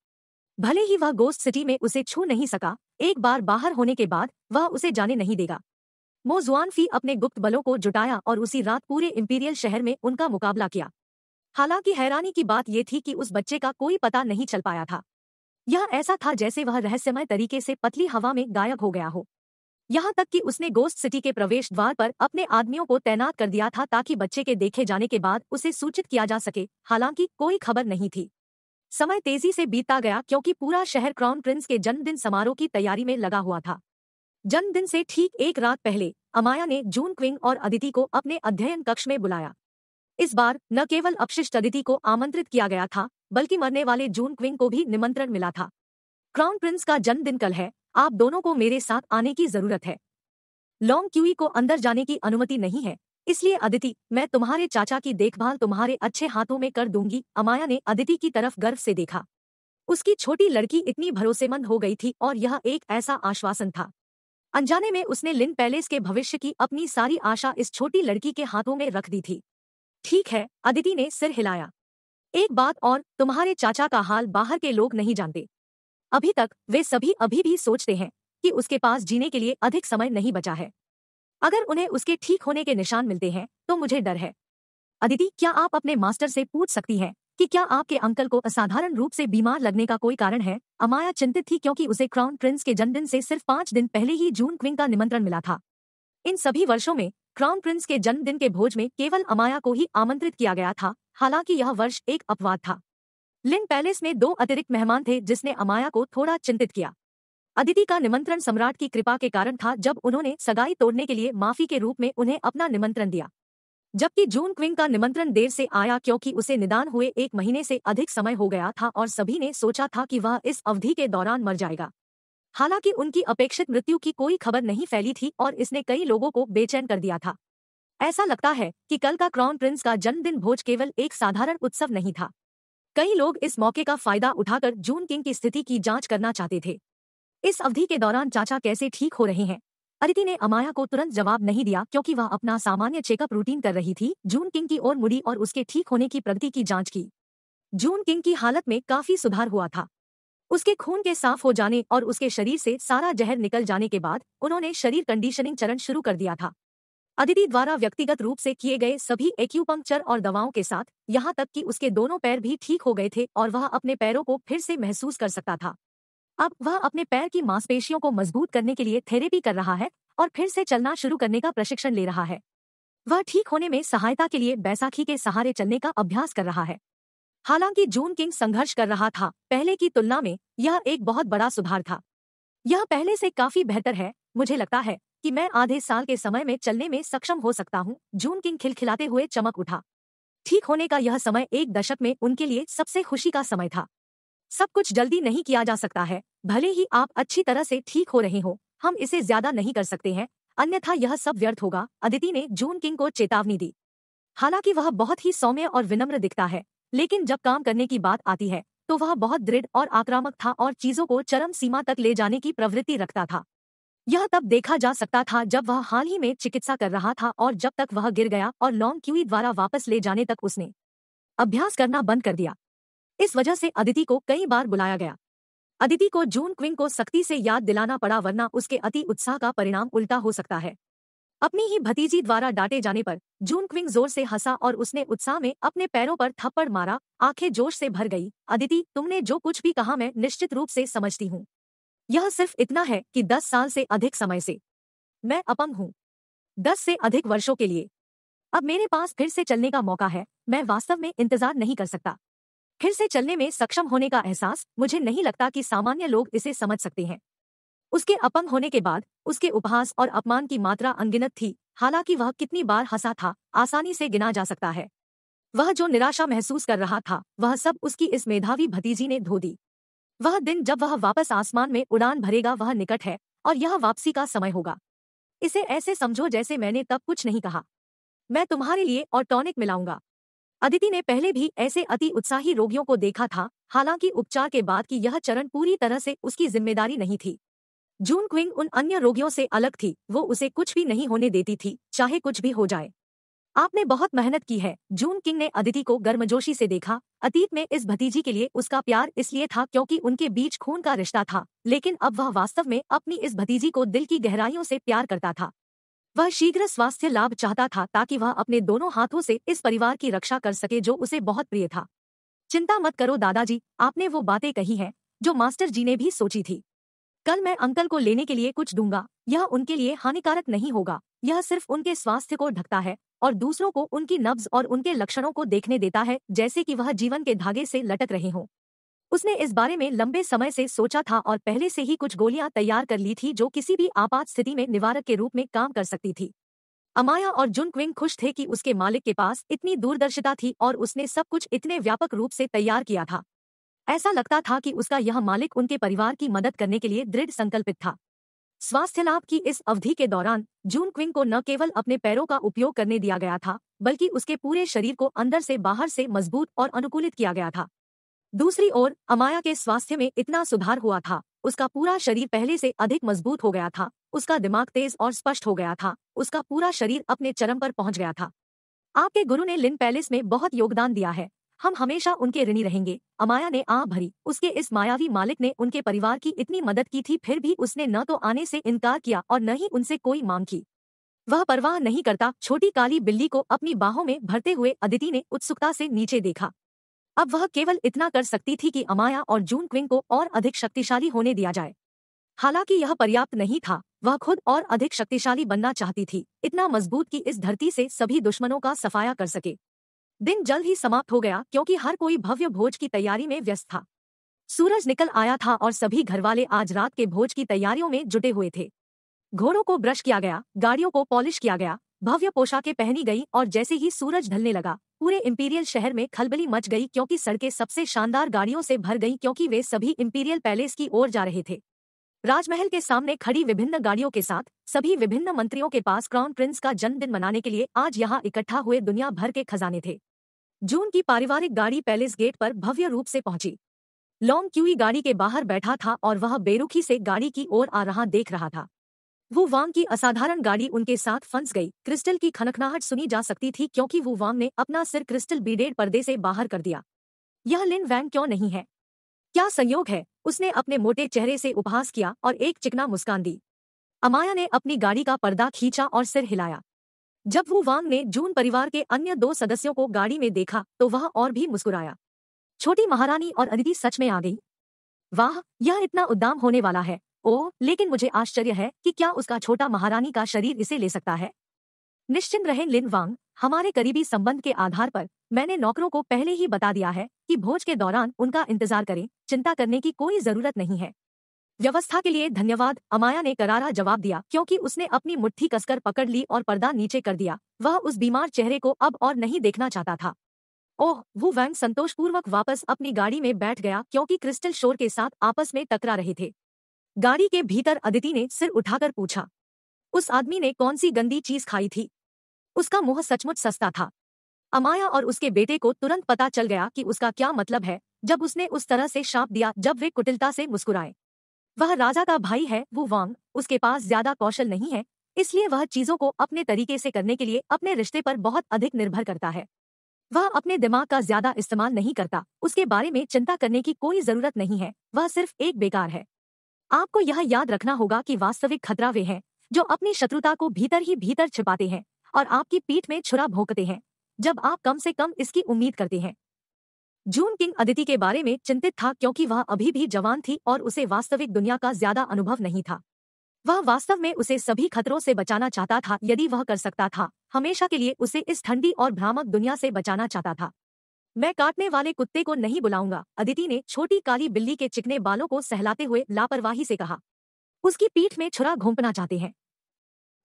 A: भले ही वह गोस्ट सिटी में उसे छू नहीं सका एक बार बाहर होने के बाद वह उसे जाने नहीं देगा मोजुआन फी अपने गुप्त बलों को जुटाया और उसी रात पूरे इम्पीरियल शहर में उनका मुकाबला किया हालांकि हैरानी की बात यह थी कि उस बच्चे का कोई पता नहीं चल पाया था यह ऐसा था जैसे वह रहस्यमय तरीके से पतली हवा में गायब हो गया हो यहां तक कि उसने गोस्ट सिटी के प्रवेश द्वार पर अपने आदमियों को तैनात कर दिया था ताकि बच्चे के देखे जाने के बाद उसे सूचित किया जा सके हालांकि कोई खबर नहीं थी समय तेजी से बीतता गया क्योंकि पूरा शहर क्राउन प्रिंस के जन्मदिन समारोह की तैयारी में लगा हुआ था जन्मदिन से ठीक एक रात पहले अमाया ने जून क्विंग और अदिति को अपने अध्ययन कक्ष में बुलाया इस बार न केवल अपशिष्ट अदिति को आमंत्रित किया गया था बल्कि मरने वाले जून क्विंग को भी निमंत्रण मिला था क्राउन प्रिंस का जन्मदिन कल है आप दोनों को मेरे साथ आने की जरूरत है लॉन्ग क्यूई को अंदर जाने की अनुमति नहीं है इसलिए अदिति मैं तुम्हारे चाचा की देखभाल तुम्हारे अच्छे हाथों में कर दूंगी अमाया ने अदिति की तरफ गर्व से देखा उसकी छोटी लड़की इतनी भरोसेमंद हो गई थी और यह एक ऐसा आश्वासन था अनजाने में उसने लिन पैलेस के भविष्य की अपनी सारी आशा इस छोटी लड़की के हाथों में रख दी थी ठीक है अदिति ने सिर हिलाया एक बात और तुम्हारे चाचा का हाल बाहर के लोग नहीं जानते अभी तक वे सभी अभी भी सोचते हैं कि उसके पास जीने के लिए अधिक समय नहीं बचा है अगर उन्हें उसके ठीक होने के निशान मिलते हैं तो मुझे डर है अदिति क्या आप अपने मास्टर से पूछ सकती हैं कि क्या आपके अंकल को असाधारण रूप से बीमार लगने का कोई कारण है अमाया चिंतित थी क्योंकि उसे क्राउन प्रिंस के जन्मदिन से सिर्फ पांच दिन पहले ही जून क्विंग का निमंत्रण मिला था इन सभी वर्षों में क्राउन प्रिंस के जन्मदिन के भोज में केवल अमाया को ही आमंत्रित किया गया था हालांकि यह वर्ष एक अपवाद था लिन पैलेस में दो अतिरिक्त मेहमान थे जिसने अमाया को थोड़ा चिंतित किया अदिति का निमंत्रण सम्राट की कृपा के कारण था जब उन्होंने सगाई तोड़ने के लिए माफी के रूप में उन्हें अपना निमंत्रण दिया जबकि जून क्विंग का निमंत्रण देर से आया क्योंकि उसे निदान हुए एक महीने से अधिक समय हो गया था और सभी ने सोचा था कि वह इस अवधि के दौरान मर जाएगा हालांकि उनकी अपेक्षित मृत्यु की कोई खबर नहीं फैली थी और इसने कई लोगों को बेचैन कर दिया था ऐसा लगता है कि कल का क्राउन प्रिंस का जन्मदिन भोज केवल एक साधारण उत्सव नहीं था कई लोग इस मौके का फायदा उठाकर जून किंग की स्थिति की जांच करना चाहते थे इस अवधि के दौरान चाचा कैसे ठीक हो रहे हैं अदिति ने अमाया को तुरंत जवाब नहीं दिया क्योंकि वह अपना सामान्य चेकअप रूटीन कर रही थी जून किंग की ओर मुड़ी और उसके ठीक होने की प्रगति की जांच की जून किंग की हालत में काफी सुधार हुआ था उसके खून के साफ हो जाने और उसके शरीर से सारा जहर निकल जाने के बाद उन्होंने शरीर कंडीशनिंग चरण शुरू कर दिया था अदिति द्वारा व्यक्तिगत रूप से किए गए सभी एक्यूपंक्चर और दवाओं के साथ यहां तक कि उसके दोनों पैर भी ठीक हो गए थे और वह अपने पैरों को फिर से महसूस कर सकता था अब वह अपने पैर की मांसपेशियों को मजबूत करने के लिए थेरेपी कर रहा है और फिर से चलना शुरू करने का प्रशिक्षण ले रहा है वह ठीक होने में सहायता के लिए बैसाखी के सहारे चलने का अभ्यास कर रहा है हालांकि जून किंग संघर्ष कर रहा था पहले की तुलना में यह एक बहुत बड़ा सुधार था यह पहले से काफी बेहतर है मुझे लगता है कि मैं आधे साल के समय में चलने में सक्षम हो सकता हूँ जून किंग खिलखिलाते हुए चमक उठा ठीक होने का यह समय एक दशक में उनके लिए सबसे खुशी का समय था सब कुछ जल्दी नहीं किया जा सकता है भले ही आप अच्छी तरह से ठीक हो रहे हो हम इसे ज्यादा नहीं कर सकते हैं अन्यथा यह सब व्यर्थ होगा अदिति ने जून किंग को चेतावनी दी हालांकि वह बहुत ही सौम्य और विनम्र दिखता है लेकिन जब काम करने की बात आती है तो वह बहुत दृढ़ और आक्रामक था और चीजों को चरम सीमा तक ले जाने की प्रवृत्ति रखता था यह तब देखा जा सकता था जब वह हाल ही में चिकित्सा कर रहा था और जब तक वह गिर गया और लॉन्ग क्यूई द्वारा वापस ले जाने तक उसने अभ्यास करना बंद कर दिया इस वजह से अदिति को कई बार बुलाया गया अदिति को जून क्विंग को सख्ती से याद दिलाना पड़ा वरना उसके अति उत्साह का परिणाम उल्टा हो सकता है अपनी ही भतीजी द्वारा डांटे जाने पर जून क्विंग जोर से हंसा और उसने उत्साह में अपने पैरों पर थप्पड़ मारा आंखें जोश से भर गई अदिति तुमने जो कुछ भी कहा मैं निश्चित रूप से समझती हूँ यह सिर्फ इतना है कि दस साल से अधिक समय से मैं अपंग हूँ दस से अधिक वर्षों के लिए अब मेरे पास फिर से चलने का मौका है मैं वास्तव में इंतजार नहीं कर सकता फिर से चलने में सक्षम होने का एहसास मुझे नहीं लगता कि सामान्य लोग इसे समझ सकते हैं उसके अपंग होने के बाद उसके उपहास और अपमान की मात्रा अनगिनत थी हालांकि वह कितनी बार हंसा था आसानी से गिना जा सकता है वह जो निराशा महसूस कर रहा था वह सब उसकी इस मेधावी भतीजी ने धो दी वह दिन जब वह वापस आसमान में उड़ान भरेगा वह निकट है और यह वापसी का समय होगा इसे ऐसे समझो जैसे मैंने तब कुछ नहीं कहा मैं तुम्हारे लिए और टॉनिक मिलाऊंगा अदिति ने पहले भी ऐसे अति उत्साही रोगियों को देखा था हालांकि उपचार के बाद की यह चरण पूरी तरह से उसकी जिम्मेदारी नहीं थी जून क्विंग उन अन्य रोगियों से अलग थी वो उसे कुछ भी नहीं होने देती थी चाहे कुछ भी हो जाए आपने बहुत मेहनत की है जून किंग ने अदिति को गर्मजोशी से देखा अतीत में इस भतीजी के लिए उसका प्यार इसलिए था क्योंकि उनके बीच खून का रिश्ता था लेकिन अब वह वास्तव में अपनी इस भतीजी को दिल की गहराइयों से प्यार करता था वह शीघ्र स्वास्थ्य लाभ चाहता था ताकि वह अपने दोनों हाथों से इस परिवार की रक्षा कर सके जो उसे बहुत प्रिय था चिंता मत करो दादाजी आपने वो बातें कही हैं जो मास्टर जी ने भी सोची थी कल मैं अंकल को लेने के लिए कुछ दूंगा यह उनके लिए हानिकारक नहीं होगा यह सिर्फ उनके स्वास्थ्य को ढकता है और दूसरों को उनकी नब्ज और उनके लक्षणों को देखने देता है जैसे कि वह जीवन के धागे से लटक रहे हों उसने इस बारे में लंबे समय से सोचा था और पहले से ही कुछ गोलियां तैयार कर ली थी जो किसी भी आपात स्थिति में निवारक के रूप में काम कर सकती थी अमाया और जुन क्विंग खुश थे कि उसके मालिक के पास इतनी दूरदर्शिता थी और उसने सब कुछ इतने व्यापक रूप से तैयार किया था ऐसा लगता था कि उसका यह मालिक उनके परिवार की मदद करने के लिए दृढ़ संकल्पित था स्वास्थ्य लाभ की इस अवधि के दौरान जून क्विंग को न केवल अपने पैरों का उपयोग करने दिया गया था बल्कि उसके पूरे शरीर को अंदर से बाहर से मजबूत और अनुकूलित किया गया था दूसरी ओर अमाया के स्वास्थ्य में इतना सुधार हुआ था उसका पूरा शरीर पहले से अधिक मजबूत हो गया था उसका दिमाग तेज और स्पष्ट हो गया था उसका पूरा शरीर अपने चरम पर पहुंच गया था आपके गुरु ने लिन पैलेस में बहुत योगदान दिया है हम हमेशा उनके ऋणी रहेंगे अमाया ने आ भरी उसके इस मायावी मालिक ने उनके परिवार की इतनी मदद की थी फिर भी उसने न तो आने से इनकार किया और न ही उनसे कोई मांग की वह परवाह नहीं करता छोटी काली बिल्ली को अपनी बाहों में भरते हुए अदिति ने उत्सुकता से नीचे देखा अब वह केवल इतना कर सकती थी कि अमाया और जून क्विंग को और अधिक शक्तिशाली होने दिया जाए हालांकि यह पर्याप्त नहीं था वह खुद और अधिक शक्तिशाली बनना चाहती थी इतना मजबूत कि इस धरती से सभी दुश्मनों का सफाया कर सके दिन जल्द ही समाप्त हो गया क्योंकि हर कोई भव्य भोज की तैयारी में व्यस्त था सूरज निकल आया था और सभी घरवाले आज रात के भोज की तैयारियों में जुटे हुए थे घोड़ों को ब्रश किया गया गाड़ियों को पॉलिश किया गया भव्य पोशाकें पहनी गई और जैसे ही सूरज ढलने लगा पूरे इंपीरियल शहर में खलबली मच गई क्योंकि सड़कें सबसे शानदार गाड़ियों से भर गईं क्योंकि वे सभी इंपीरियल पैलेस की ओर जा रहे थे राजमहल के सामने खड़ी विभिन्न गाड़ियों के साथ सभी विभिन्न मंत्रियों के पास क्राउन प्रिंस का जन्मदिन मनाने के लिए आज यहाँ इकट्ठा हुए दुनिया भर के खजाने थे जून की पारिवारिक गाड़ी पैलेस गेट पर भव्य रूप से पहुंची लॉन्ग क्यूई गाड़ी के बाहर बैठा था और वह बेरुखी से गाड़ी की ओर आ रहा देख रहा था वो वांग की असाधारण गाड़ी उनके साथ फंस गई क्रिस्टल की खनखनाहट सुनी जा सकती थी क्योंकि वो वांग ने अपना सिर क्रिस्टल बीडेड पर्दे से बाहर कर दिया यह लिन वैंग क्यों नहीं है क्या संयोग है उसने अपने मोटे चेहरे से उपहास किया और एक चिकना मुस्कान दी अमाया ने अपनी गाड़ी का पर्दा खींचा और सिर हिलाया जब वो वांग ने जून परिवार के अन्य दो सदस्यों को गाड़ी में देखा तो वह और भी मुस्कुराया छोटी महारानी और अदिति सच में आ गई वाह यह इतना उद्दाम होने वाला है ओ लेकिन मुझे आश्चर्य है कि क्या उसका छोटा महारानी का शरीर इसे ले सकता है निश्चिंत रहें लिन वांग हमारे करीबी संबंध के आधार पर मैंने नौकरों को पहले ही बता दिया है कि भोज के दौरान उनका इंतजार करें चिंता करने की कोई जरूरत नहीं है व्यवस्था के लिए धन्यवाद अमाया ने करारा जवाब दिया क्योंकि उसने अपनी मुट्ठी कसकर पकड़ ली और पर्दा नीचे कर दिया वह उस बीमार चेहरे को अब और नहीं देखना चाहता था ओह वो वैंग संतोषपूर्वक वापस अपनी गाड़ी में बैठ गया क्योंकि क्रिस्टल शोर के साथ आपस में टकरा रहे थे गाड़ी के भीतर अदिति ने सिर उठाकर पूछा उस आदमी ने कौन सी गंदी चीज खाई थी उसका मुंह सचमुच सस्ता था अमाया और उसके बेटे को तुरंत पता चल गया कि उसका क्या मतलब है जब उसने उस तरह से शाप दिया जब वे कुटिलता से मुस्कुराए वह राजा का भाई है वो वांग उसके पास ज्यादा कौशल नहीं है इसलिए वह चीजों को अपने तरीके से करने के लिए अपने रिश्ते पर बहुत अधिक निर्भर करता है वह अपने दिमाग का ज्यादा इस्तेमाल नहीं करता उसके बारे में चिंता करने की कोई जरूरत नहीं है वह सिर्फ एक बेकार है आपको यह याद रखना होगा कि वास्तविक खतरा वे हैं जो अपनी शत्रुता को भीतर ही भीतर छिपाते हैं और आपकी पीठ में छुरा भोंकते हैं जब आप कम से कम इसकी उम्मीद करते हैं जून किंग अदिति के बारे में चिंतित था क्योंकि वह अभी भी जवान थी और उसे वास्तविक दुनिया का ज्यादा अनुभव नहीं था वह वास्तव में उसे सभी खतरों से बचाना चाहता था यदि वह कर सकता था हमेशा के लिए उसे इस ठंडी और भ्रामक दुनिया से बचाना चाहता था मैं काटने वाले कुत्ते को नहीं बुलाऊंगा अदिति ने छोटी काली बिल्ली के चिकने बालों को सहलाते हुए लापरवाही से कहा उसकी पीठ में छुरा घोंपना चाहते हैं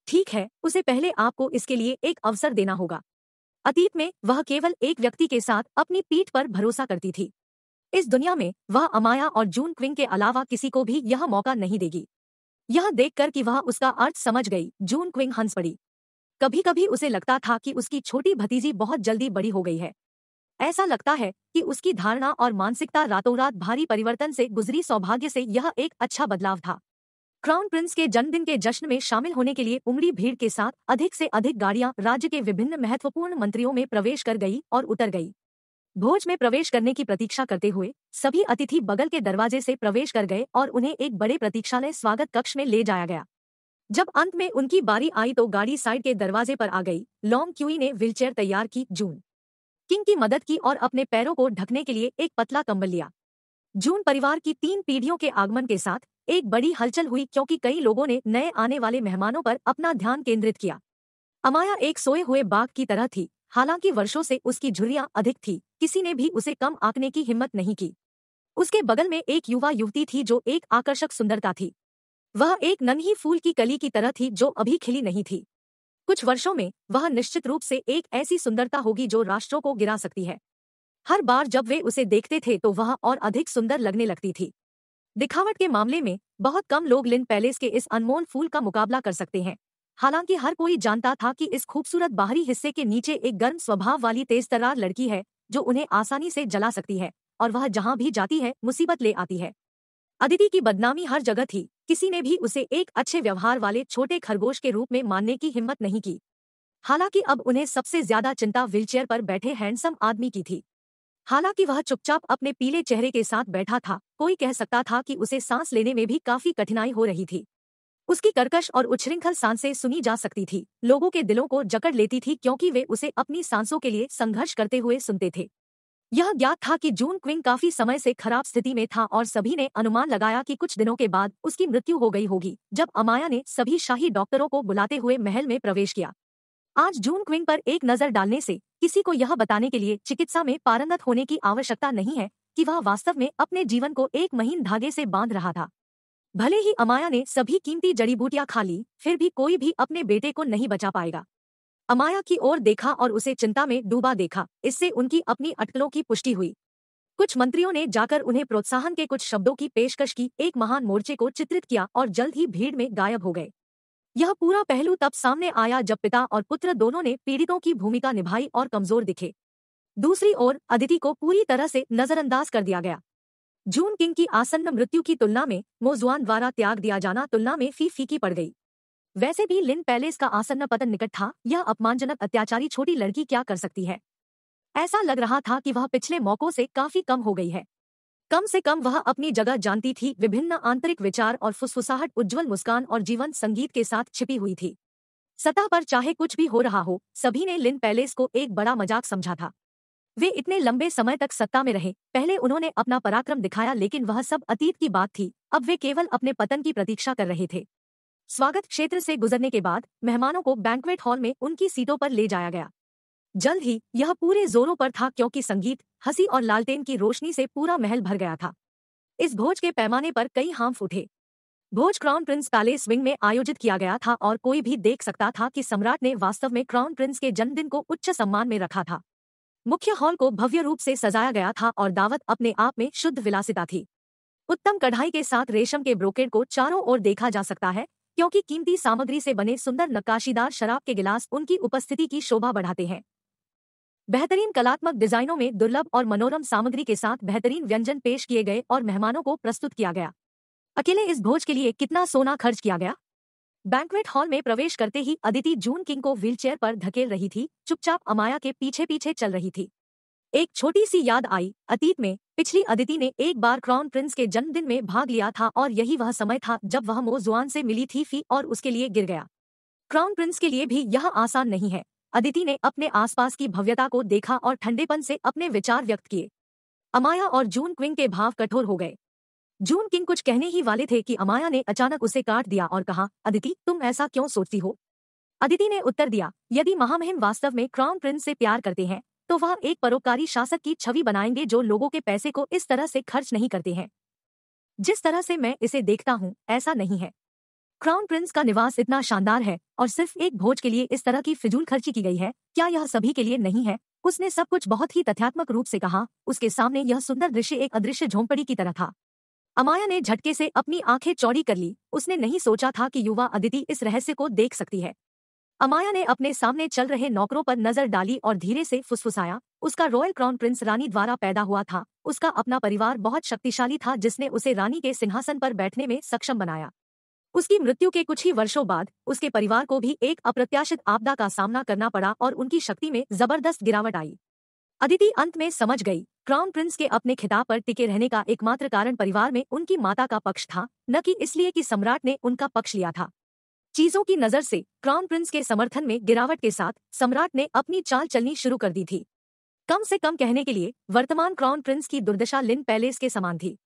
A: ठीक है उसे पहले आपको इसके लिए एक अवसर देना होगा अतीत में वह केवल एक व्यक्ति के साथ अपनी पीठ पर भरोसा करती थी इस दुनिया में वह अमाया और जून क्विंग के अलावा किसी को भी यह मौका नहीं देगी यह देखकर कि वह उसका अर्थ समझ गई जून क्विंग हंस पड़ी कभी कभी उसे लगता था कि उसकी छोटी भतीजी बहुत जल्दी बड़ी हो गई है ऐसा लगता है कि उसकी धारणा और मानसिकता रातों रात भारी परिवर्तन से गुजरी सौभाग्य से यह एक अच्छा बदलाव था क्राउन प्रिंस के जन्मदिन के जश्न में शामिल होने के लिए उमड़ी भीड़ के साथ अधिक से अधिक गाड़ियां राज्य के विभिन्न महत्वपूर्ण मंत्रियों में प्रवेश कर गई और उतर गई भोज में प्रवेश करने की प्रतीक्षा करते हुए सभी अतिथि बगल के दरवाजे से प्रवेश कर गए और उन्हें एक बड़े प्रतीक्षालय स्वागत कक्ष में ले जाया गया जब अंत में उनकी बारी आई तो गाड़ी साइड के दरवाजे पर आ गई लॉन्ग क्यूई ने व्हीलचेयर तैयार की जून किंग की मदद की और अपने पैरों को ढकने के लिए एक पतला कंबल लिया जून परिवार की तीन पीढ़ियों के आगमन के साथ एक बड़ी हलचल हुई क्योंकि कई लोगों ने नए आने वाले मेहमानों पर अपना ध्यान केंद्रित किया अमाया एक सोए हुए बाघ की तरह थी हालांकि वर्षों से उसकी झुर्रियां अधिक थी किसी ने भी उसे कम आंकने की हिम्मत नहीं की उसके बगल में एक युवा युवती थी जो एक आकर्षक सुंदरता थी वह एक नन्ही फूल की कली की तरह थी जो अभी खिली नहीं थी कुछ वर्षों में वह निश्चित रूप से एक ऐसी सुंदरता होगी जो राष्ट्रों को गिरा सकती है हर बार जब वे उसे देखते थे तो वह और अधिक सुंदर लगने लगती थी दिखावट के मामले में बहुत कम लोग लिन पैलेस के इस अनमोल फूल का मुकाबला कर सकते हैं हालांकि हर कोई जानता था कि इस खूबसूरत बाहरी हिस्से के नीचे एक गर्म स्वभाव वाली तेज तरार लड़की है जो उन्हें आसानी से जला सकती है और वह जहां भी जाती है मुसीबत ले आती है अदिति की बदनामी हर जगह थी किसी ने भी उसे एक अच्छे व्यवहार वाले छोटे खरगोश के रूप में मानने की हिम्मत नहीं की हालांकि अब उन्हें सबसे ज्यादा चिंता व्हीलचेयर पर बैठे हैंडसम आदमी की थी हालांकि वह चुपचाप अपने पीले चेहरे के साथ बैठा था कोई कह सकता था कि उसे सांस लेने में भी काफी कठिनाई हो रही थी उसकी कर्कश और उछृंखल सांसें सुनी जा सकती थी लोगों के दिलों को जकड़ लेती थी क्योंकि वे उसे अपनी सांसों के लिए संघर्ष करते हुए सुनते थे यह ज्ञात था कि जून क्विंग काफी समय से खराब स्थिति में था और सभी ने अनुमान लगाया कि कुछ दिनों के बाद उसकी मृत्यु हो गई होगी जब अमाया ने सभी शाही डॉक्टरों को बुलाते हुए महल में प्रवेश किया आज जून क्विंग पर एक नजर डालने से किसी को यह बताने के लिए चिकित्सा में पारंगत होने की आवश्यकता नहीं है कि वह वास्तव में अपने जीवन को एक महीन धागे से बांध रहा था भले ही अमाया ने सभी कीमती जड़ी बूटियां खा ली फिर भी कोई भी अपने बेटे को नहीं बचा पाएगा अमाया की ओर देखा और उसे चिंता में डूबा देखा इससे उनकी अपनी अटकलों की पुष्टि हुई कुछ मंत्रियों ने जाकर उन्हें प्रोत्साहन के कुछ शब्दों की पेशकश की एक महान मोर्चे को चित्रित किया और जल्द ही भीड़ में गायब हो गए यह पूरा पहलू तब सामने आया जब पिता और पुत्र दोनों ने पीड़ितों की भूमिका निभाई और कमजोर दिखे दूसरी ओर अदिति को पूरी तरह से नजरअंदाज कर दिया गया जून किंग की आसन्न मृत्यु की तुलना में मोजुआन द्वारा त्याग दिया जाना तुलना में फी फीकी पड़ गई वैसे भी लिन पैलेस का आसन्न पतन निकट था यह अपमानजनक अत्याचारी छोटी लड़की क्या कर सकती है ऐसा लग रहा था कि वह पिछले मौकों से काफी कम हो गई है कम से कम वह अपनी जगह जानती थी विभिन्न आंतरिक विचार और फुसफुसाहट उज्जवल मुस्कान और जीवन संगीत के साथ छिपी हुई थी सतह पर चाहे कुछ भी हो रहा हो सभी ने लिन पैलेस को एक बड़ा मजाक समझा था वे इतने लंबे समय तक सत्ता में रहे पहले उन्होंने अपना पराक्रम दिखाया लेकिन वह सब अतीत की बात थी अब वे केवल अपने पतन की प्रतीक्षा कर रहे थे स्वागत क्षेत्र से गुजरने के बाद मेहमानों को बैंक्वेट हॉल में उनकी सीटों पर ले जाया गया जल्द ही यह पूरे जोरों पर था क्योंकि संगीत हंसी और लालटेन की रोशनी से पूरा महल भर गया था इस भोज के पैमाने पर कई हाम्फ उठे भोज क्राउन प्रिंस पैलेस विंग में आयोजित किया गया था और कोई भी देख सकता था कि सम्राट ने वास्तव में क्राउन प्रिंस के जन्मदिन को उच्च सम्मान में रखा था मुख्य हॉल को भव्य रूप से सजाया गया था और दावत अपने आप में शुद्ध विलासिता थी उत्तम कढ़ाई के साथ रेशम के ब्रोकेड को चारों ओर देखा जा सकता है क्योंकि कीमती सामग्री से बने सुंदर नक्काशीदार शराब के गिलास उनकी उपस्थिति की शोभा बढ़ाते हैं बेहतरीन कलात्मक डिजाइनों में दुर्लभ और मनोरम सामग्री के साथ बेहतरीन व्यंजन पेश किए गए और मेहमानों को प्रस्तुत किया गया अकेले इस भोज के लिए कितना सोना खर्च किया गया बैंकवेट हॉल में प्रवेश करते ही अदिति जून किंग को व्हीलचेयर पर धकेल रही थी चुपचाप अमाया के पीछे पीछे चल रही थी एक छोटी सी याद आई अतीत में पिछली अदिति ने एक बार क्राउन प्रिंस के जन्मदिन में भाग लिया था और यही वह समय था जब वह मोजुआन से मिली थी फी और उसके लिए गिर गया क्राउन प्रिंस के लिए भी यह आसान नहीं है अदिति ने अपने आसपास की भव्यता को देखा और ठंडेपन से अपने विचार व्यक्त किए अमाया और जून क्विंग के भाव कठोर हो गए जून किंग कुछ कहने ही वाले थे कि अमाया ने अचानक उसे काट दिया और कहा अदिति तुम ऐसा क्यों सोचती हो अदिति ने उत्तर दिया यदि महामहिम वास्तव में क्राउन प्रिंस से प्यार करते हैं तो वह एक परोपकारी शासक की छवि बनाएंगे जो लोगों के पैसे को इस तरह से खर्च नहीं करते हैं जिस तरह से मैं इसे देखता हूँ ऐसा नहीं है क्राउन प्रिंस का निवास इतना शानदार है और सिर्फ एक भोज के लिए इस तरह की फिजूल खर्ची की गई है क्या यह सभी के लिए नहीं है उसने सब कुछ बहुत ही तथ्यात्मक रूप से कहा उसके सामने यह सुंदर दृश्य एक अदृश्य झोंपड़ी की तरह था अमाया ने झटके से अपनी आंखें चौड़ी कर ली उसने नहीं सोचा था कि युवा अदिति इस रहस्य को देख सकती है अमाया ने अपने सामने चल रहे नौकरों पर नजर डाली और धीरे से फुसफुसाया उसका रॉयल क्राउन प्रिंस रानी द्वारा पैदा हुआ था उसका अपना परिवार बहुत शक्तिशाली था जिसने उसे रानी के सिंहासन पर बैठने में सक्षम बनाया उसकी मृत्यु के कुछ ही वर्षों बाद उसके परिवार को भी एक अप्रत्याशित आपदा का सामना करना पड़ा और उनकी शक्ति में जबरदस्त गिरावट आई अदिति अंत में समझ गई क्राउन प्रिंस के अपने खिताब पर टिके रहने का एकमात्र कारण परिवार में उनकी माता का पक्ष था न कि इसलिए कि सम्राट ने उनका पक्ष लिया था चीजों की नजर से क्राउन प्रिंस के समर्थन में गिरावट के साथ सम्राट ने अपनी चाल चलनी शुरू कर दी थी कम से कम कहने के लिए वर्तमान क्राउन प्रिंस की दुर्दशा लिन पैलेस के समान थी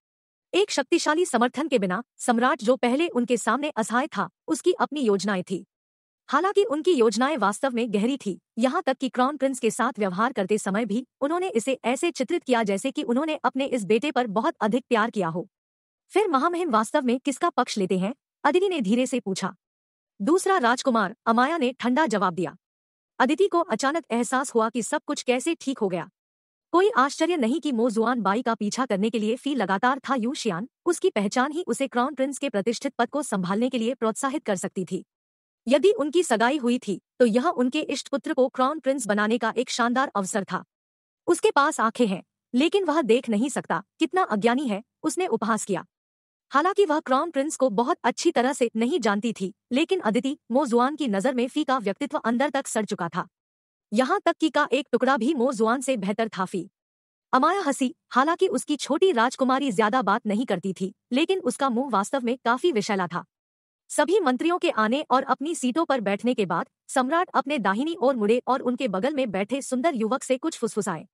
A: एक शक्तिशाली समर्थन के बिना सम्राट जो पहले उनके सामने असहाय था उसकी अपनी योजनाएं थी हालांकि उनकी योजनाएं वास्तव में गहरी थी यहां तक कि क्राउन प्रिंस के साथ व्यवहार करते समय भी उन्होंने इसे ऐसे चित्रित किया जैसे कि उन्होंने अपने इस बेटे पर बहुत अधिक प्यार किया हो फिर महामहिम वास्तव में किसका पक्ष लेते हैं अदिनी ने धीरे से पूछा दूसरा राजकुमार अमाया ने ठंडा जवाब दिया अदिति को अचानक एहसास हुआ कि सब कुछ कैसे ठीक हो गया कोई आश्चर्य नहीं कि मोजुआन बाई का पीछा करने के लिए फी लगातार था यू शियान उसकी पहचान ही उसे क्राउन प्रिंस के प्रतिष्ठित पद को संभालने के लिए प्रोत्साहित कर सकती थी यदि उनकी सगाई हुई थी तो यह उनके इष्ट पुत्र को क्राउन प्रिंस बनाने का एक शानदार अवसर था उसके पास आंखें हैं लेकिन वह देख नहीं सकता कितना अज्ञानी है उसने उपहास किया हालांकि वह क्राउन प्रिंस को बहुत अच्छी तरह से नहीं जानती थी लेकिन अदिति मोजुआन की नजर में फी का व्यक्तित्व अंदर तक सड़ चुका था यहां तक कि का एक टुकड़ा भी मोजुआन से बेहतर था फी अमाया हसी हालांकि उसकी छोटी राजकुमारी ज्यादा बात नहीं करती थी लेकिन उसका मुंह वास्तव में काफी विशैला था सभी मंत्रियों के आने और अपनी सीटों पर बैठने के बाद सम्राट अपने दाहिनी ओर मुड़े और उनके बगल में बैठे सुंदर युवक से कुछ फुसफुसाए